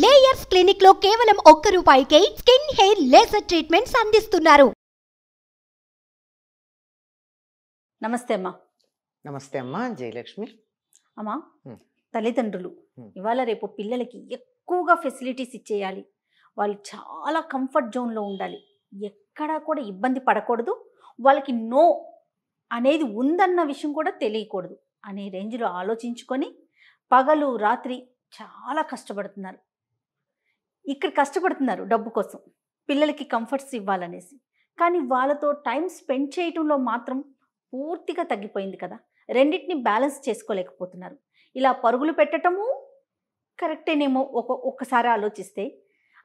layers clinic లో కేవలం ఒక్క రూపాయికే స్కిన్ హెయిర్ లేజర్ ట్రీట్మెంట్స్ అందిస్తున్నారు నమస్తే అమ్మా నమస్తే అమ్మా జయలక్ష్మి అమ్మా తల్లిదండ్రులు ఇవాళ రేపు పిల్లలకి ఎక్కువగా ఫెసిలిటీస్ ఇచ్చేయాలి వాళ్ళు చాలా కంఫర్ట్ జోన్లో ఉండాలి ఎక్కడా కూడా ఇబ్బంది పడకూడదు వాళ్ళకి నో అనేది ఉందన్న విషయం కూడా తెలియకూడదు అనే రేంజ్లో ఆలోచించుకొని పగలు రాత్రి చాలా కష్టపడుతున్నారు ఇక్కడ కష్టపడుతున్నారు డబ్బు కోసం పిల్లలకి కంఫర్ట్స్ ఇవ్వాలనేసి కానీ వాళ్ళతో టైం స్పెండ్ చేయటంలో మాత్రం పూర్తిగా తగ్గిపోయింది కదా రెండింటిని బ్యాలెన్స్ చేసుకోలేకపోతున్నారు ఇలా పరుగులు పెట్టడము కరెక్టేనేమో ఒక ఒక్కసారి ఆలోచిస్తే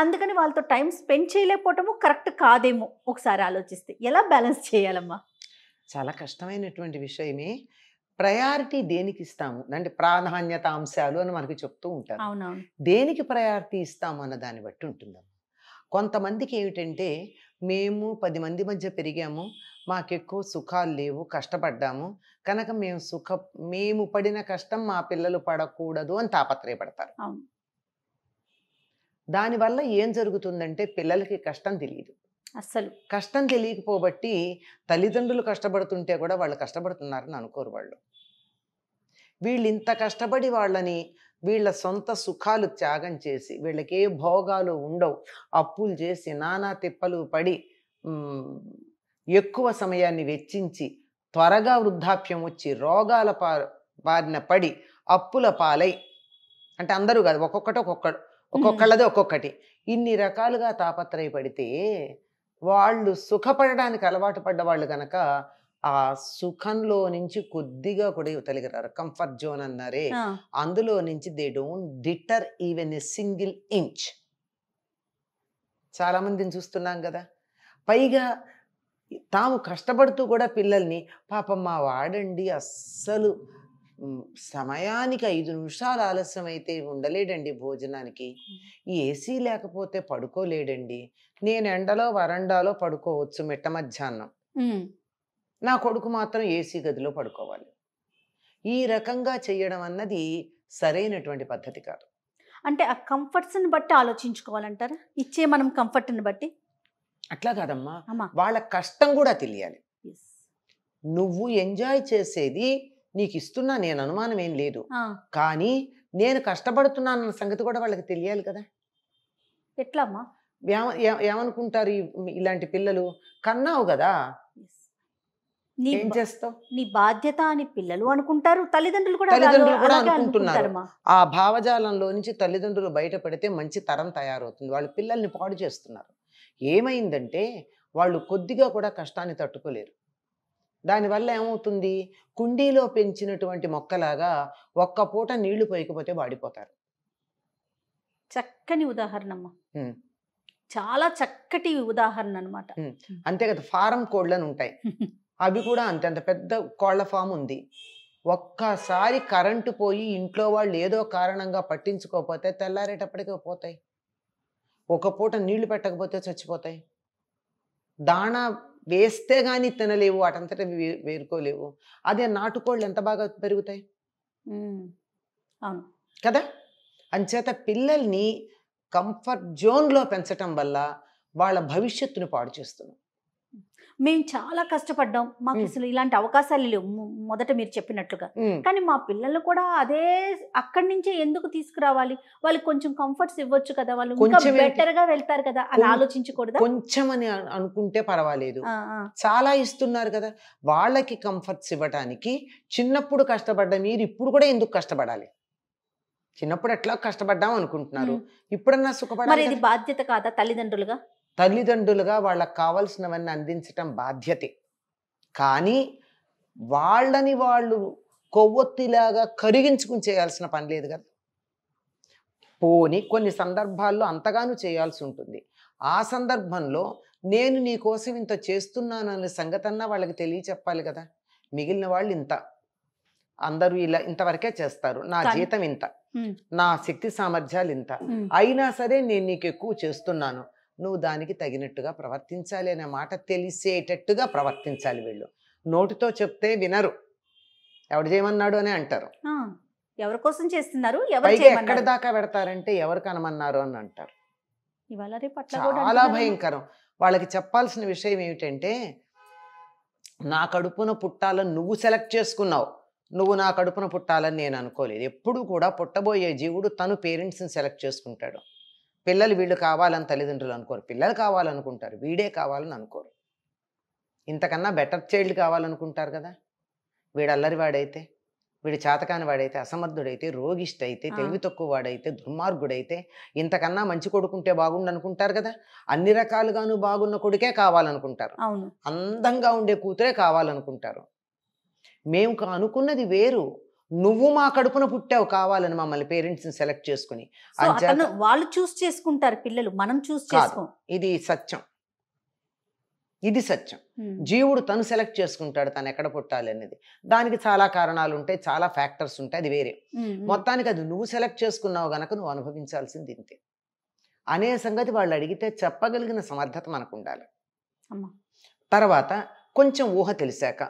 అందుకని వాళ్ళతో టైం స్పెండ్ చేయలేకపోవటము కరెక్ట్ కాదేమో ఒకసారి ఆలోచిస్తే ఎలా బ్యాలెన్స్ చేయాలమ్మా చాలా కష్టమైనటువంటి విషయమే ప్రయారిటీ దేనికి ఇస్తాము అంటే ప్రాధాన్యత అంశాలు అని మనకి చెప్తూ ఉంటారు దేనికి ప్రయారిటీ ఇస్తాము అన్న దాన్ని బట్టి ఉంటుందా కొంతమందికి ఏమిటంటే మేము పది మంది మధ్య పెరిగాము మాకెక్కువ సుఖాలు లేవు కష్టపడ్డాము కనుక మేము సుఖ మేము పడిన కష్టం మా పిల్లలు పడకూడదు అని తాపత్రయపడతారు దానివల్ల ఏం జరుగుతుందంటే పిల్లలకి కష్టం తెలియదు అస్సలు కష్టం తెలియకపోబట్టి తల్లిదండ్రులు కష్టపడుతుంటే కూడా వాళ్ళు కష్టపడుతున్నారని అనుకోరు వాళ్ళు వీళ్ళు ఇంత కష్టపడి వాళ్ళని వీళ్ళ సొంత సుఖాలు త్యాగం చేసి వీళ్ళకి ఏ భోగాలు ఉండవు అప్పులు చేసి నానా తిప్పలు పడి ఎక్కువ సమయాన్ని వెచ్చించి త్వరగా వృద్ధాప్యం వచ్చి రోగాల బారిన పడి అప్పుల పాలై అంటే అందరూ కాదు ఒక్కొక్కటి ఒక్కొక్క ఒక్కొక్కళ్ళది ఒక్కొక్కటి ఇన్ని రకాలుగా తాపత్రయపడితే వాళ్ళు సుఖపడడానికి అలవాటు పడ్డ వాళ్ళు కనుక ఆ సుఖంలో నుంచి కొద్దిగా కూడా ఇవతలిగారు కంఫర్ట్ జోన్ అన్నారే అందులో నుంచి they don't deter even a single inch చాలా మందిని చూస్తున్నాం కదా పైగా తాము కష్టపడుతూ కూడా పిల్లల్ని పాపం మా వాడండి అస్సలు సమయానికి ఐదు నిమిషాలు ఆలస్యం అయితే ఉండలేడండి భోజనానికి ఏసీ లేకపోతే పడుకోలేడండి నేను ఎండలో వరండాలో పడుకోవచ్చు మిట్ట మధ్యాహ్నం నా కొడుకు మాత్రం ఏసీ గదిలో పడుకోవాలి ఈ రకంగా చేయడం అన్నది సరైనటువంటి పద్ధతి కాదు అంటే ఆ కంఫర్ట్స్ని బట్టి ఆలోచించుకోవాలంటారా ఇచ్చే మనం కంఫర్ట్ని బట్టి అట్లా కాదమ్మా వాళ్ళ కష్టం కూడా తెలియాలి నువ్వు ఎంజాయ్ చేసేది నీకు ఇస్తున్నా నేను అనుమానం ఏం లేదు కానీ నేను అన్న సంగతి కూడా వాళ్ళకి తెలియాలి కదా ఎట్లమ్మా ఏమనుకుంటారు ఇలాంటి పిల్లలు కన్నావు కదా ఏం చేస్తావు నీ బాధ్యత అని పిల్లలు అనుకుంటారు తల్లిదండ్రులు కూడా తల్లిదండ్రులు కూడా అనుకుంటున్నారు ఆ భావజాలంలో నుంచి తల్లిదండ్రులు బయటపడితే మంచి తరం తయారవుతుంది వాళ్ళు పిల్లల్ని పాడు చేస్తున్నారు ఏమైందంటే వాళ్ళు కొద్దిగా కూడా కష్టాన్ని తట్టుకోలేరు దానివల్ల ఏమవుతుంది కుండీలో పెంచినటువంటి మొక్కలాగా ఒక్క పూట నీళ్లు పోయకపోతే వాడిపోతారు చక్కని అమ్మ చాలా చక్కటి ఉదాహరణ అనమాట అంతే కదా ఫారం కోళ్ళని ఉంటాయి అవి కూడా అంతంత పెద్ద కోళ్ల ఫామ్ ఉంది ఒక్కసారి కరెంటు పోయి ఇంట్లో వాళ్ళు ఏదో కారణంగా పట్టించుకోకపోతే తెల్లారేటప్పటికే పోతాయి ఒక పూట నీళ్లు పెట్టకపోతే చచ్చిపోతాయి దాణా వేస్తే కానీ తినలేవు అటంతట వేరుకోలేవు అదే నాటుకోళ్ళు ఎంత బాగా పెరుగుతాయి కదా అంచేత పిల్లల్ని కంఫర్ట్ జోన్లో పెంచటం వల్ల వాళ్ళ భవిష్యత్తును పాడు చేస్తున్నాం మేము చాలా కష్టపడ్డాం మాకు అసలు ఇలాంటి అవకాశాలు లేవు మొదట మీరు చెప్పినట్లుగా కానీ మా పిల్లలు కూడా అదే అక్కడి నుంచే ఎందుకు తీసుకురావాలి వాళ్ళకి కొంచెం కంఫర్ట్స్ ఇవ్వచ్చు కదా వాళ్ళు ఇంకా బెటర్ గా వెళ్తారు కదా అని ఆలోచించకూడదు కొంచెం అని అనుకుంటే పర్వాలేదు చాలా ఇస్తున్నారు కదా వాళ్ళకి కంఫర్ట్స్ ఇవ్వడానికి చిన్నప్పుడు కష్టపడ్డ మీరు ఇప్పుడు కూడా ఎందుకు కష్టపడాలి చిన్నప్పుడు ఎట్లా కష్టపడ్డాం అనుకుంటున్నారు ఇప్పుడన్నా సుఖపడాలి బాధ్యత కాదా తల్లిదండ్రులుగా తల్లిదండ్రులుగా వాళ్ళకు కావాల్సినవన్నీ అందించటం బాధ్యతే కానీ వాళ్ళని వాళ్ళు కొవ్వొత్తిలాగా కరిగించుకుని చేయాల్సిన పని లేదు కదా పోని కొన్ని సందర్భాల్లో అంతగానూ చేయాల్సి ఉంటుంది ఆ సందర్భంలో నేను నీ కోసం ఇంత చేస్తున్నాను అనే సంగతన్నా వాళ్ళకి తెలియచెప్పాలి కదా మిగిలిన వాళ్ళు ఇంత అందరూ ఇలా ఇంతవరకే చేస్తారు నా జీతం ఇంత నా శక్తి సామర్థ్యాలు ఇంత అయినా సరే నేను నీకు ఎక్కువ చేస్తున్నాను నువ్వు దానికి తగినట్టుగా ప్రవర్తించాలి అనే మాట తెలిసేటట్టుగా ప్రవర్తించాలి వీళ్ళు నోటితో చెప్తే వినరు ఎవడు చేయమన్నాడు అని అంటారు ఎవరి కోసం చేస్తున్నారు ఎక్కడ దాకా పెడతారంటే ఎవరు కనమన్నారు అని అంటారు చాలా భయంకరం వాళ్ళకి చెప్పాల్సిన విషయం ఏమిటంటే నా కడుపున పుట్టాలని నువ్వు సెలెక్ట్ చేసుకున్నావు నువ్వు నా కడుపున పుట్టాలని నేను అనుకోలేదు ఎప్పుడు కూడా పుట్టబోయే జీవుడు తను పేరెంట్స్ని సెలెక్ట్ చేసుకుంటాడు పిల్లలు వీళ్ళు కావాలని తల్లిదండ్రులు అనుకోరు పిల్లలు కావాలనుకుంటారు వీడే కావాలని అనుకోరు ఇంతకన్నా బెటర్ చైల్డ్ కావాలనుకుంటారు కదా వీడు అల్లరి వాడైతే వీడు చాతకాని వాడైతే అసమర్థుడైతే రోగిష్ట అయితే తెలివి తక్కువ వాడైతే దుర్మార్గుడైతే ఇంతకన్నా మంచి కొడుకుంటే బాగుండు అనుకుంటారు కదా అన్ని రకాలుగాను బాగున్న కొడుకే కావాలనుకుంటారు అందంగా ఉండే కూతురే కావాలనుకుంటారు మేము అనుకున్నది వేరు నువ్వు మా కడుపున పుట్టావు కావాలని మమ్మల్ని పేరెంట్స్ సెలెక్ట్ చేసుకుని వాళ్ళు చూస్ చేసుకుంటారు పిల్లలు మనం చూస్ చేసుకో ఇది సత్యం ఇది సత్యం జీవుడు తను సెలెక్ట్ చేసుకుంటాడు తను ఎక్కడ పుట్టాలి అనేది దానికి చాలా కారణాలు ఉంటాయి చాలా ఫ్యాక్టర్స్ ఉంటాయి అది వేరే మొత్తానికి అది నువ్వు సెలెక్ట్ చేసుకున్నావు గనక నువ్వు అనుభవించాల్సింది ఇంతే అనే సంగతి వాళ్ళు అడిగితే చెప్పగలిగిన సమర్థత మనకు ఉండాలి తర్వాత కొంచెం ఊహ తెలిసాక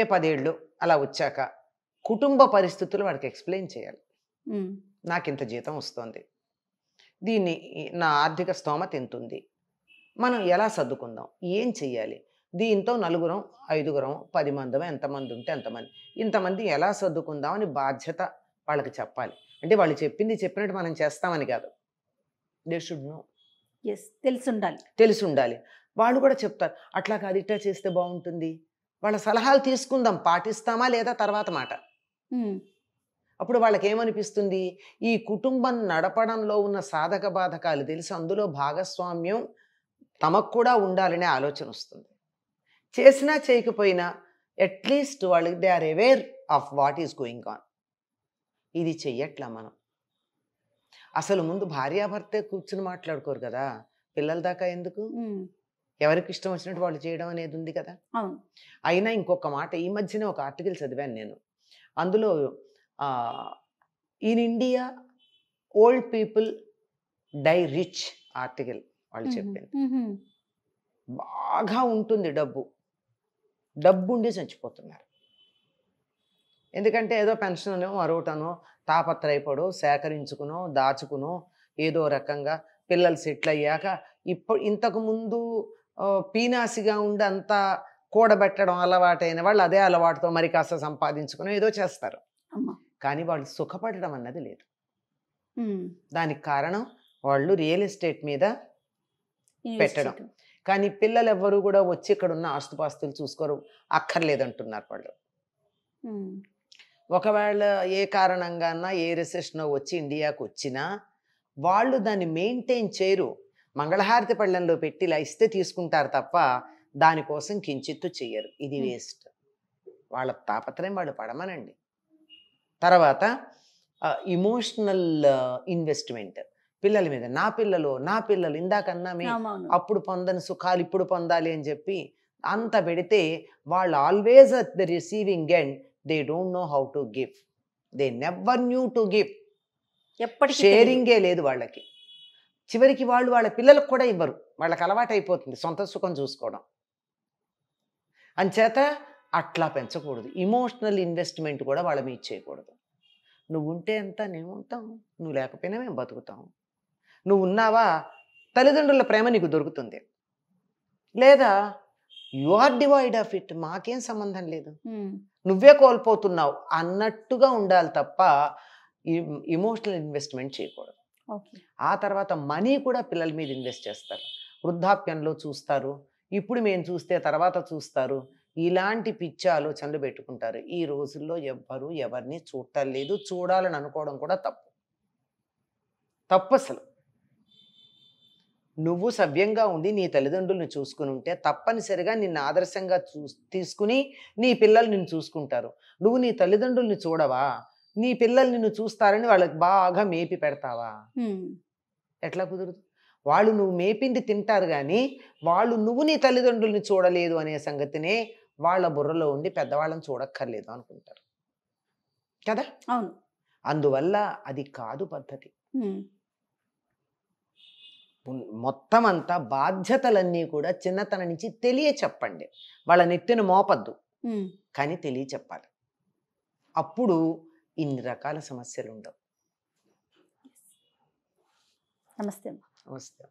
ఏ పదేళ్ళు అలా వచ్చాక కుటుంబ పరిస్థితులు వాడికి ఎక్స్ప్లెయిన్ చేయాలి నాకు ఇంత జీతం వస్తుంది దీన్ని నా ఆర్థిక స్తోమత తింటుంది మనం ఎలా సర్దుకుందాం ఏం చెయ్యాలి దీంతో నలుగురం ఐదుగురం పది మంది ఎంతమంది ఉంటే ఎంతమంది ఇంతమంది ఎలా సర్దుకుందాం అని బాధ్యత వాళ్ళకి చెప్పాలి అంటే వాళ్ళు చెప్పింది చెప్పినట్టు మనం చేస్తామని కాదు దే షుడ్ నో ఎస్ తెలిసి ఉండాలి తెలిసి ఉండాలి వాళ్ళు కూడా చెప్తారు అట్లా కాదు ఇట్లా చేస్తే బాగుంటుంది వాళ్ళ సలహాలు తీసుకుందాం పాటిస్తామా లేదా తర్వాత మాట అప్పుడు వాళ్ళకి ఏమనిపిస్తుంది ఈ కుటుంబం నడపడంలో ఉన్న సాధక బాధకాలు తెలిసి అందులో భాగస్వామ్యం తమకు కూడా ఉండాలనే ఆలోచన వస్తుంది చేసినా చేయకపోయినా అట్లీస్ట్ వాళ్ళకి they are aware of what is going on ఇది చెయ్యట్లా మనం అసలు ముందు భార్యాభర్తే కూర్చుని మాట్లాడుకోరు కదా పిల్లల దాకా ఎందుకు ఎవరికి ఇష్టం వచ్చినట్టు వాళ్ళు చేయడం అనేది ఉంది కదా అయినా ఇంకొక మాట ఈ మధ్యనే ఒక ఆర్టికల్ చదివాను నేను అందులో in India old people die rich article వాళ్ళు చెప్పింది బాగా ఉంటుంది డబ్బు డబ్బు ఉండి చచ్చిపోతున్నారు ఎందుకంటే ఏదో పెన్షనో మరోటనో తాపత్రయపడో సేకరించుకునో దాచుకునో ఏదో రకంగా పిల్లలు సెటిల్ అయ్యాక ఇప్పుడు ఇంతకుముందు పీనాసిగా ఉండి అంతా కూడబెట్టడం అలవాటైన వాళ్ళు అదే అలవాటుతో మరి కాస్త సంపాదించుకుని ఏదో చేస్తారు కానీ వాళ్ళు సుఖపడడం అన్నది లేదు దానికి కారణం వాళ్ళు రియల్ ఎస్టేట్ మీద పెట్టడం కానీ పిల్లలు ఎవ్వరూ కూడా వచ్చి ఇక్కడ ఉన్న ఆస్తుపాస్తులు చూసుకోరు అక్కర్లేదంటున్నారు వాళ్ళు ఒకవేళ ఏ కారణంగా ఏ రిసెషన్ వచ్చి ఇండియాకు వచ్చినా వాళ్ళు దాన్ని మెయింటైన్ చేయరు మంగళహారతి పళ్ళెంలో పెట్టి ఇలా ఇస్తే తీసుకుంటారు తప్ప దానికోసం కించిత్తు చేయరు ఇది వేస్ట్ వాళ్ళ తాపత్రయం వాళ్ళు పడమనండి తర్వాత ఇమోషనల్ ఇన్వెస్ట్మెంట్ పిల్లల మీద నా పిల్లలు నా పిల్లలు ఇందాకన్నా మీ అప్పుడు పొందని సుఖాలు ఇప్పుడు పొందాలి అని చెప్పి అంత పెడితే వాళ్ళు always at the receiving and they don't know how to give they never knew to give ఎప్పటి షేరింగే లేదు వాళ్ళకి చివరికి వాళ్ళు వాళ్ళ పిల్లలకు కూడా ఇవ్వరు వాళ్ళకి అలవాటు అయిపోతుంది సొంత సుఖం చూసుకోవడం అంచేత అట్లా పెంచకూడదు ఇమోషనల్ ఇన్వెస్ట్మెంట్ కూడా వాళ్ళ మీద చేయకూడదు నువ్వు ఉంటే ఎంత నేను ఉంటాం నువ్వు లేకపోయినా మేము బతుకుతాం నువ్వు ఉన్నావా తల్లిదండ్రుల ప్రేమ నీకు దొరుకుతుంది లేదా you are divide of it మాకేం సంబంధం లేదు నువ్వే కోల్పోతున్నావు అన్నట్టుగా ఉండాలి తప్ప ఇమోషనల్ ఇన్వెస్ట్మెంట్ చేయకూడదు ఆ తర్వాత మనీ కూడా పిల్లల మీద ఇన్వెస్ట్ చేస్తారు వృద్ధాప్యంలో చూస్తారు ఇప్పుడు మేము చూస్తే తర్వాత చూస్తారు ఇలాంటి పిచ్చి ఆలోచనలు పెట్టుకుంటారు ఈ రోజుల్లో ఎవ్వరూ ఎవరిని చూడటం లేదు చూడాలని అనుకోవడం కూడా తప్పు తప్పు అసలు నువ్వు సవ్యంగా ఉండి నీ తల్లిదండ్రులను చూసుకుని ఉంటే తప్పనిసరిగా నిన్ను ఆదర్శంగా చూ తీసుకుని నీ పిల్లలు నిన్ను చూసుకుంటారు నువ్వు నీ తల్లిదండ్రుల్ని చూడవా నీ పిల్లలు నిన్ను చూస్తారని వాళ్ళకి బాగా మేపి పెడతావా ఎట్లా కుదురుతుంది వాళ్ళు నువ్వు మేపింది తింటారు కానీ వాళ్ళు నువ్వు నీ తల్లిదండ్రుల్ని చూడలేదు అనే సంగతినే వాళ్ళ బుర్రలో ఉండి పెద్దవాళ్ళని చూడక్కర్లేదు అనుకుంటారు కదా అవును అందువల్ల అది కాదు పద్ధతి మొత్తం అంతా బాధ్యతలన్నీ కూడా చిన్నతన నుంచి తెలియ చెప్పండి వాళ్ళ నెత్తిన మోపద్దు కానీ తెలియ చెప్పాలి అప్పుడు ఇన్ని రకాల సమస్యలు ఉండవు నమస్తే నమస్తే